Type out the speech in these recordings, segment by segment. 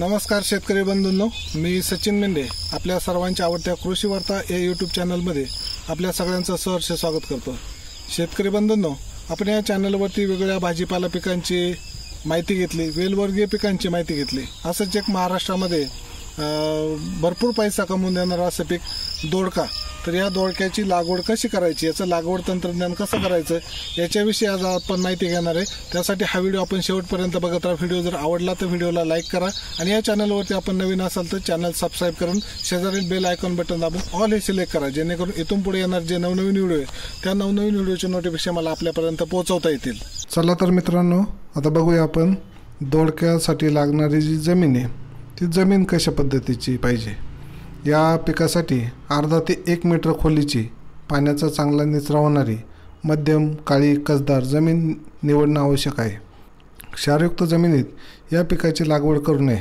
नमस्कार शेतकरी बंधूंनो मी सचिन मेंढे आपल्या सर्वांच्या आवडत्या कृषी वार्ता या यूट्यूब चॅनलमध्ये आपल्या सगळ्यांचं सहर्ष स्वागत करतो शेतकरी बंधूंनो आपण या चॅनलवरती वेगवेगळ्या भाजीपाला पिकांची माहिती घेतली वेलवर्गीय पिकांची माहिती घेतली असंच एक महाराष्ट्रामध्ये भरपूर पैसा कमवून देणारा असं पीक दोडका तर या दोडक्याची लागवड कशी करायची याचं लागवड तंत्रज्ञान कसं करायचं याच्याविषयी आज आपण माहिती घेणार आहे त्यासाठी हा व्हिडिओ आपण शेवटपर्यंत बघत राहा व्हिडिओ जर आवडला तर व्हिडिओला लाईक करा आणि या चॅनलवरती आपण नवीन असाल तर चॅनल सबस्क्राईब करून शेजारी बेल आयकॉन बटन दाबून ऑल हे सिलेक्ट करा जेणेकरून इथून पुढे येणार जे नवनवीन व्हिडिओ आहे त्या नवनवीन व्हिडिओचे नोटिफिकेशन मला आपल्यापर्यंत पोहोचवता येतील चला तर मित्रांनो आता बघूया आपण दोडक्यासाठी लागणारी जी जमीन आहे ती जमीन कशा पद्धतीची पाहिजे या पिकासाठी अर्धा ते एक मीटर खोलीची पाण्याचा चांगला निचरा होणारी मध्यम काळी कसदार जमीन निवडणं आवश्यक आहे क्षारयुक्त जमिनीत या पिकाची लागवड करू नये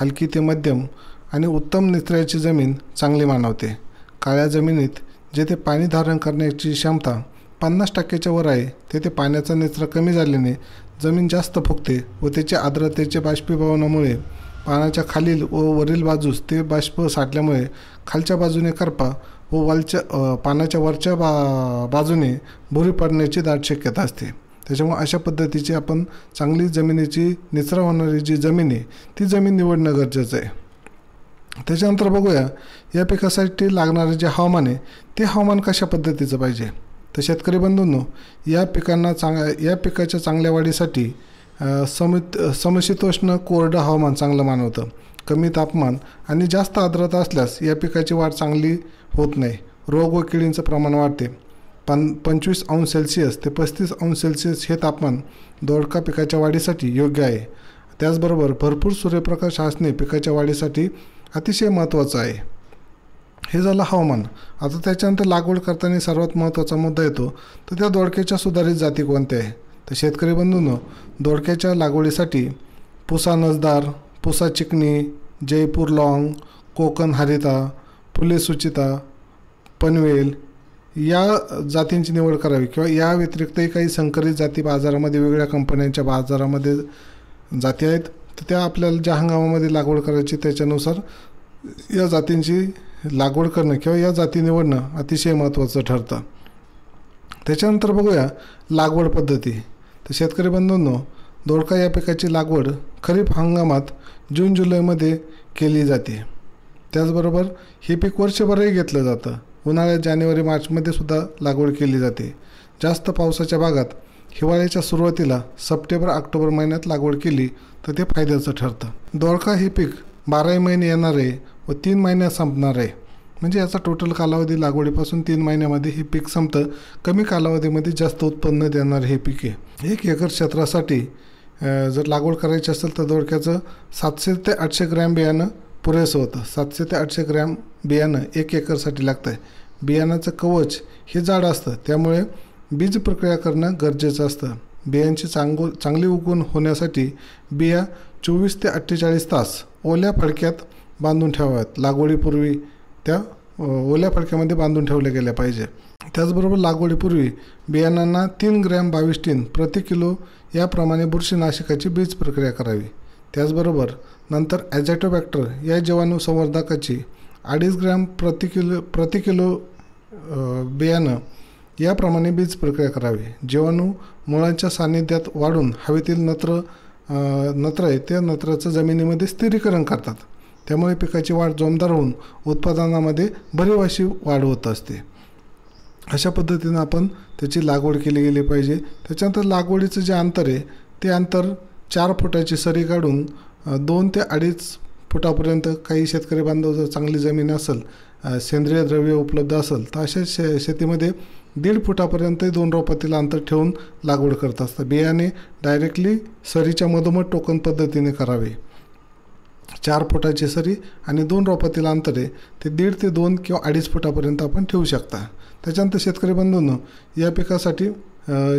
हलकी ते मध्यम आणि उत्तम निचऱ्याची जमीन चांगली मानवते काळ्या जमिनीत जेथे पाणी धारण करण्याची क्षमता पन्नास टक्क्याच्या वर आहे तेथे पाण्याचा निचरा कमी झाल्याने जमीन जास्त फुगते व त्याच्या आर्द्रतेच्या बाष्पीभवनामुळे पानाच्या खालील व वरील बाजूस ते बाष्प साठल्यामुळे खालच्या बाजूने करपा व वलच्या पानाच्या वरच्या बा बाजूने भुरी पडण्याची दाट शक्यता असते त्याच्यामुळे अशा पद्धतीची आपण चांगली जमिनीची निचरा होणारी जी जमीन आहे ती जमीन निवडणं गरजेचं आहे त्याच्यानंतर बघूया या पिकासाठी लागणारे जे हवामान आहे ते हवामान कशा पद्धतीचं पाहिजे तर शेतकरी बंधूंनो या पिकांना चांग या पिकाच्या चांगल्या वाढीसाठी समित समशीतोष्ण कोरडं हवामान चांगलं मानवतं कमी तापमान आणि जास्त आर्द्रता असल्यास या पिकाची वाढ चांगली होत नाही रोग व किडींचं प्रमाण वाढते पण पंचवीस अंश सेल्सिअस ते पस्तीस अंश सेल्सिअस हे तापमान दोडका पिकाच्या वाढीसाठी योग्य आहे त्याचबरोबर भरपूर सूर्यप्रकाश असणे पिकाच्या वाढीसाठी अतिशय महत्त्वाचं आहे हे झालं हवामान आता त्याच्यानंतर लागवड करताना सर्वात महत्त्वाचा मुद्दा येतो तर त्या दोडक्याच्या सुधारित जाती कोणत्या आहे तर शेतकरी बंधूंनो दोडक्याच्या लागवडीसाठी पुसा नजदार पुसा चिकणी जयपूर लॉंग कोकण हरिता फुले सुचिता पनवेल या जातींची निवड करावी किंवा या व्यतिरिक्तही काही संकरित जाती बाजारामध्ये वेगवेगळ्या कंपन्यांच्या बाजारामध्ये जाती आहेत तर त्या आपल्याला ज्या हंगामामध्ये लागवड करायची त्याच्यानुसार या जातींची लागवड करणं किंवा या जाती निवडणं अतिशय महत्त्वाचं ठरतं त्याच्यानंतर बघूया लागवड पद्धती तर शेतकरी बंधूंनो दोडका या पिकाची लागवड खरीप हंगामात जून जुलैमध्ये केली जाते त्याचबरोबर हे पीक वर्षभरही घेतलं जातं उन्हाळ्यात जानेवारी मार्चमध्ये सुद्धा लागवड केली जाते जास्त पावसाच्या भागात हिवाळ्याच्या सुरुवातीला सप्टेंबर ऑक्टोबर महिन्यात लागवड केली तर ते फायद्याचं ठरतं दोडका हे पीक बाराही महिने येणार आहे व तीन महिन्यात संपणार आहे म्हणजे याचा टोटल कालावधी लागवडीपासून तीन महिन्यामध्ये हे पीक संपतं कमी कालावधीमध्ये जास्त उत्पन्न देणारे हे पीक आहे एक एकर क्षेत्रासाठी जर लागवड करायची असेल तर दोडक्याचं सातशे ते आठशे ग्रॅम बियाणं पुरेसं होतं सातशे ते आठशे ग्रॅम बियाणं एक एकरसाठी लागतं आहे बियाणाचं कवच हे जाड असतं त्यामुळे बीज प्रक्रिया करणं गरजेचं असतं बियांची चांगो चांगली उगवण होण्यासाठी बिया चोवीस ते अठ्ठेचाळीस तास ओल्या फडक्यात बांधून ठेवाव्यात लागवडीपूर्वी त्या ओल्या फडक्यामध्ये बांधून ठेवल्या गेल्या पाहिजे त्याचबरोबर लागवडीपूर्वी बियाणांना तीन ग्रॅम बावीस टीन प्रति किलो याप्रमाणे बुरशीनाशकाची बीज प्रक्रिया करावी त्याचबरोबर नंतर ॲझॅटोबॅक्टर या जीवाणू संवर्धकाची अडीच ग्रॅम प्रति किलो प्रति किलो बियाणं याप्रमाणे बीज प्रक्रिया करावी जीवाणू मुळांच्या सान्निध्यात वाढून हवेतील नत्र नत्र आहे त्या नत्राचं जमिनीमध्ये स्थिरीकरण करतात त्यामुळे पिकाची वाढ जोमदार होऊन उत्पादनामध्ये भरीव अशी वाढ होत असते अशा पद्धतीनं आपण त्याची लागवड केली गेली पाहिजे त्याच्यानंतर लागवडीचं जे अंतर आहे ते अंतर चार फुटाची सरी काढून दोन ते अडीच फुटापर्यंत काही शेतकरी बांधव जर चांगली जमीन असेल सेंद्रिय द्रव्य उपलब्ध असेल तर अशा शे शेतीमध्ये दीड फुटापर्यंत दोन रोपातील अंतर ठेवून लागवड करत असतात बियाणे डायरेक्टली सरीच्या मधोमध टोकन पद्धतीने करावे चार फुटाची सरी आणि दोन रोपातील अंतरे ते दीड ते दोन किंवा अडीच फुटापर्यंत आपण ठेवू शकता त्याच्यानंतर शेतकरी बंधूंनो या पिकासाठी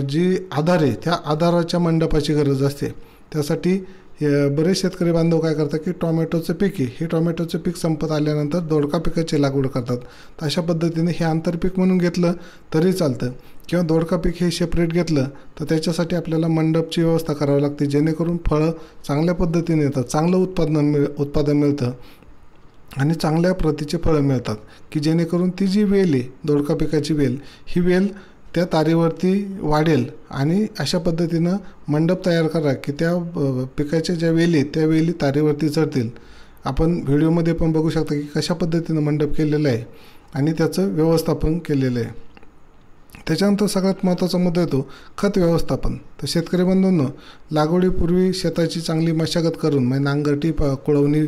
जी आधार आहे त्या आधाराच्या मंडपाची गरज असते त्यासाठी बरेच शेतकरी बांधव काय करतात की टॉमॅटोचं पीक आहे हे टॉमॅटोचं पीक संपत आल्यानंतर दोडका पिकाची लागवड करतात तर अशा पद्धतीने हे आंतरपीक म्हणून घेतलं तरी चालतं किंवा दोडका पीक हे सेपरेट घेतलं तर त्याच्यासाठी आपल्याला मंडपची व्यवस्था करावी लागते जेणेकरून फळं चांगल्या पद्धतीने येतात चांगलं उत्पादन मिळ उत्पादन मिळतं आणि चांगल्या प्रतीचे फळं मिळतात की जेणेकरून ती जी वेल आहे दोडका पिकाची वेल ही वेल त्या तारेवरती वाढेल आणि अशा पद्धतीनं मंडप तयार करा की त्या पिकाच्या ज्या वेली त्या वेली तारेवरती चढतील आपण व्हिडिओमध्ये पण बघू शकता की कशा पद्धतीनं मंडप केलेलं आहे आणि त्याचं व्यवस्थापन केलेलं आहे त्याच्यानंतर सगळ्यात महत्त्वाचा मुद्दा येतो खत व्यवस्थापन तर शेतकरी बंधूंनो लागवडीपूर्वी शेताची चांगली मशागत करून म्हणजे नांगरटी प कुळवणी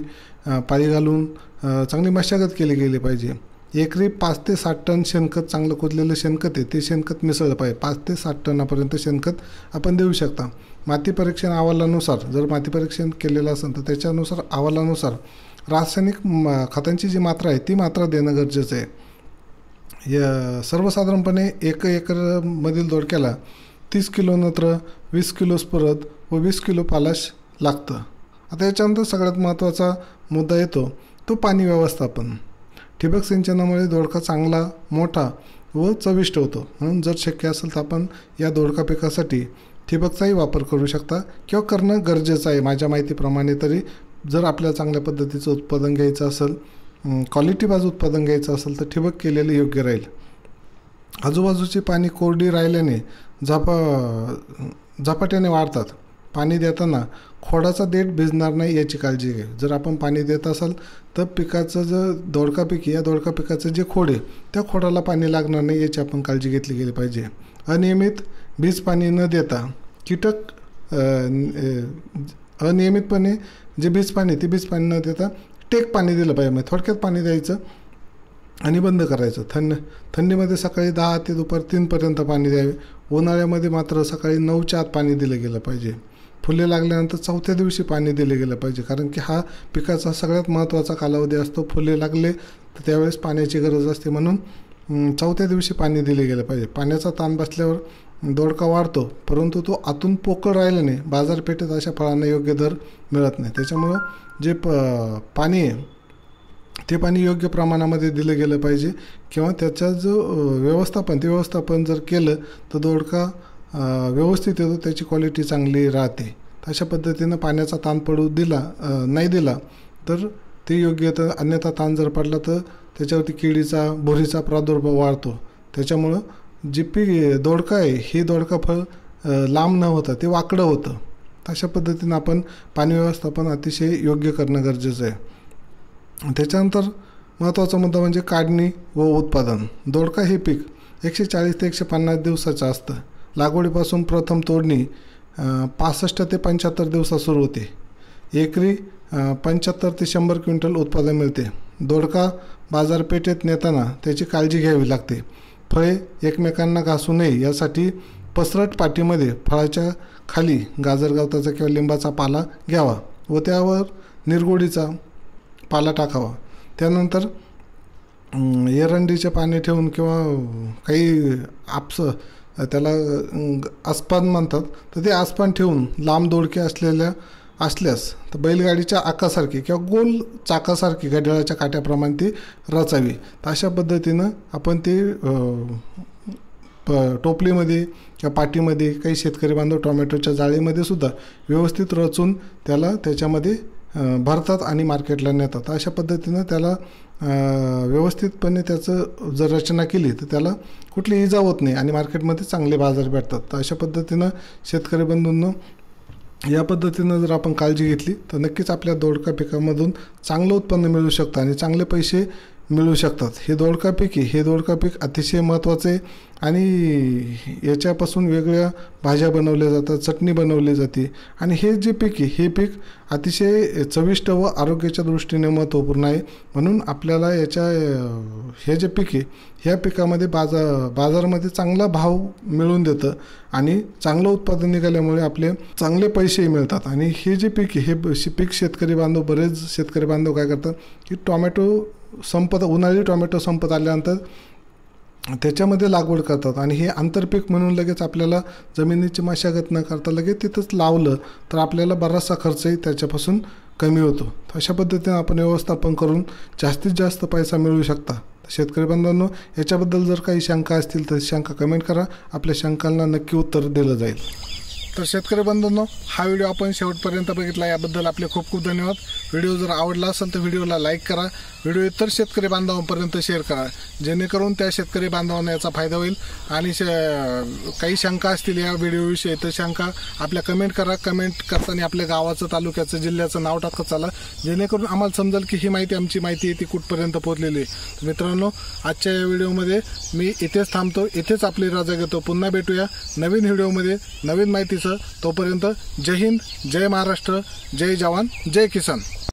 पाळी घालून चांगली मशागत केली गेली पाहिजे एकरी पाच ते साठ टन शेणखत चांगलं कुदलेलं शेणखत आहे ते शेणखत मिसळलं पाहिजे पाच ते साठ टनापर्यंत शेणखत आपण देऊ शकता माती परीक्षण अहवालानुसार जर माती परीक्षण केलेलं असेल तर त्याच्यानुसार अहवालानुसार रासायनिक खतांची जी मात्रा आहे ती मात्रा देणं गरजेचं आहे या सर्वसाधारणपणे एक एकरमधील दोडक्याला तीस किलो नत्र वीस किलो स्फुरद व वीस किलो पालाश लागतं आता याच्यानंतर सगळ्यात महत्त्वाचा मुद्दा येतो तो पाणी व्यवस्थापन ठिबक सिंचनामुळे दोडका चांगला मोठा व चविष्ट होतो म्हणून जर शक्य असेल तर आपण या दोडका पिकासाठी ठिबकचाही वापर करू शकता किंवा करणं गरजेचं आहे माझ्या माहितीप्रमाणे तरी जर आपल्याला चांगल्या पद्धतीचं उत्पादन घ्यायचं असेल क्वालिटी बाजू उत्पादन घ्यायचं असेल तर ठिबक केलेलं योग्य राहील आजूबाजूची पाणी कोरडी राहिल्याने झापा झपाट्याने वाढतात पाणी देताना खोडाचा देठ भिजणार नाही याची काळजी घ्या जर आपण पाणी देत असाल तर पिकाचं जर दोडका पीक या दोडका पिकाचं जे खोड आहे त्या खोडाला पाणी लागणार नाही याची आपण काळजी घेतली गेली पाहिजे अनियमित बीज पाणी न देता कीटक अनियमितपणे जे बीज पाणी ते बीज पाणी न देता टेक पाणी दिलं पाहिजे मग म्हणजे थोडक्यात पाणी द्यायचं आणि बंद करायचं थंड थंडीमध्ये सकाळी दहा ते दुपार तीनपर्यंत पाणी द्यावे उन्हाळ्यामध्ये मात्र सकाळी नऊच्या आत पाणी दिलं गेलं पाहिजे फुले लागल्यानंतर चौथ्या दिवशी पाणी दिले गेलं पाहिजे कारण की हा पिकाचा सगळ्यात महत्त्वाचा कालावधी असतो फुले लागले तर त्यावेळेस पाण्याची गरज असते म्हणून चौथ्या दिवशी पाणी दिले गेलं पाहिजे पाण्याचा ताण बसल्यावर दोडका वाढतो परंतु तो आतून पोकळ राहिल्याने बाजारपेठेत अशा फळांना योग्य दर मिळत नाही त्याच्यामुळं जे प पाणी आहे ते पाणी योग्य प्रमाणामध्ये दिलं गेलं पाहिजे किंवा त्याचा जो व्यवस्थापन ते व्यवस्थापन जर केलं तर दोडका व्यवस्थित येतो त्याची क्वालिटी चांगली राहते अशा पद्धतीनं पाण्याचा ताण पडू दिला नाही दिला तर ते योग्य तर अन्यथा ताण जर पडला तर त्याच्यावरती केळीचा भोरीचा प्रादुर्भाव वाढतो त्याच्यामुळं जी पी दोडका आहे हे दोडका फळ लांब न होता ते वाकडं होतं अशा पद्धतीनं आपण पाणी व्यवस्थापन अतिशय योग्य करणं गरजेचं आहे त्याच्यानंतर महत्त्वाचा मुद्दा म्हणजे काढणी व उत्पादन दोडका हे पीक एकशे चाळीस ते एकशे पन्नास दिवसाचं असतं लागवडीपासून प्रथम तोडणी पासष्ट ते पंच्याहत्तर दिवसात सुरू होते एकरी पंच्याहत्तर ते शंभर क्विंटल उत्पादन मिळते दोडका बाजारपेठेत नेताना त्याची काळजी घ्यावी लागते फळे एकमेकांना घासू नये यासाठी पसरट पाठीमध्ये फळाच्या खाली गाजर गवताचा किंवा लिंबाचा पाला घ्यावा व त्यावर निरगोडीचा पाला टाकावा त्यानंतर एरंडीचे पाणी ठेवून किंवा काही आपसं त्याला आसपान म्हणतात तर ते आसपान ठेवून लांब दोडके असलेल्या असल्यास तर बैलगाडीच्या आकासारखी किंवा गोल चाकासारखी घड्याळाच्या काट्याप्रमाणे ती रचावी तर अशा पद्धतीनं आपण ते टोपलीमध्ये किंवा पाटीमध्ये काही शेतकरी बांधव टोमॅटोच्या जाळीमध्ये सुद्धा व्यवस्थित रचून त्याला त्याच्यामध्ये भरतात आणि मार्केटला नेतात अशा पद्धतीनं त्याला व्यवस्थितपणे त्याचं जर रचना केली तर त्याला कुठली इजा होत नाही आणि मार्केटमध्ये चांगले बाजार भेटतात तर अशा पद्धतीनं शेतकरी बंधूंना या पद्धतीनं जर आपण काळजी घेतली तर नक्कीच आपल्या दोडका पिकामधून चांगलं उत्पन्न मिळू शकतं आणि चांगले पैसे मिळू शकतात हे दोडका पीक हे दोडका पीक अतिशय महत्त्वाचे आणि याच्यापासून वेगळ्या भाज्या बनवल्या जातात चटणी बनवली जाते आणि हे जे पीक आहे हे पीक अतिशय चविष्ट व आरोग्याच्या दृष्टीने महत्त्वपूर्ण आहे म्हणून आपल्याला याच्या हे जे पीक आहे ह्या पिकामध्ये बाजा बाजारामध्ये चांगला भाव मिळून देतं आणि चांगलं उत्पादन निघाल्यामुळे आपले चांगले पैसेही मिळतात आणि हे जे पीक आहे हे पीक शेतकरी बांधव बरेच शेतकरी बांधव काय करतात की टॉमॅटो संपत उन्हाळी टोमॅटो संपत आल्यानंतर त्याच्यामध्ये लागवड करतात आणि हे आंतरपीक म्हणून लगेच आपल्याला जमिनीची मशागत न करता लगेच तिथंच लावलं तर आपल्याला बराचसा खर्चही त्याच्यापासून कमी होतो अशा पद्धतीने आपण व्यवस्थापन करून जास्तीत जास्त पैसा मिळवू शकता शेतकरी बांधवांनो याच्याबद्दल जर काही शंका असतील तर शंका कमेंट करा आपल्या शंकांना नक्की उत्तर दिलं जाईल तर शेतकरी बंधूंनो हा व्हिडिओ आपण शेवटपर्यंत बघितला याबद्दल आपले खूप खूप धन्यवाद व्हिडिओ जर आवडला असेल तर व्हिडिओला लाईक करा व्हिडिओ इतर शेतकरी बांधवांपर्यंत शेअर करा जेणेकरून त्या शेतकरी बांधवांना याचा फायदा होईल आणि काही शंका असतील या व्हिडिओविषयी तर शंका आपल्या कमेंट करा कमेंट करताना आपल्या गावाचं तालुक्याचं जिल्ह्याचं नाव टाकत चाला जेणेकरून आम्हाला समजेल की ही माहिती आमची माहिती आहे ती कुठपर्यंत पोहोचलेली आहे मित्रांनो आजच्या या व्हिडिओमध्ये मी इथेच थांबतो इथेच आपली रजा घेतो पुन्हा भेटूया नवीन व्हिडिओमध्ये नवीन माहितीचं तोपर्यंत जय हिंद जय महाराष्ट्र जय जवान जय किसान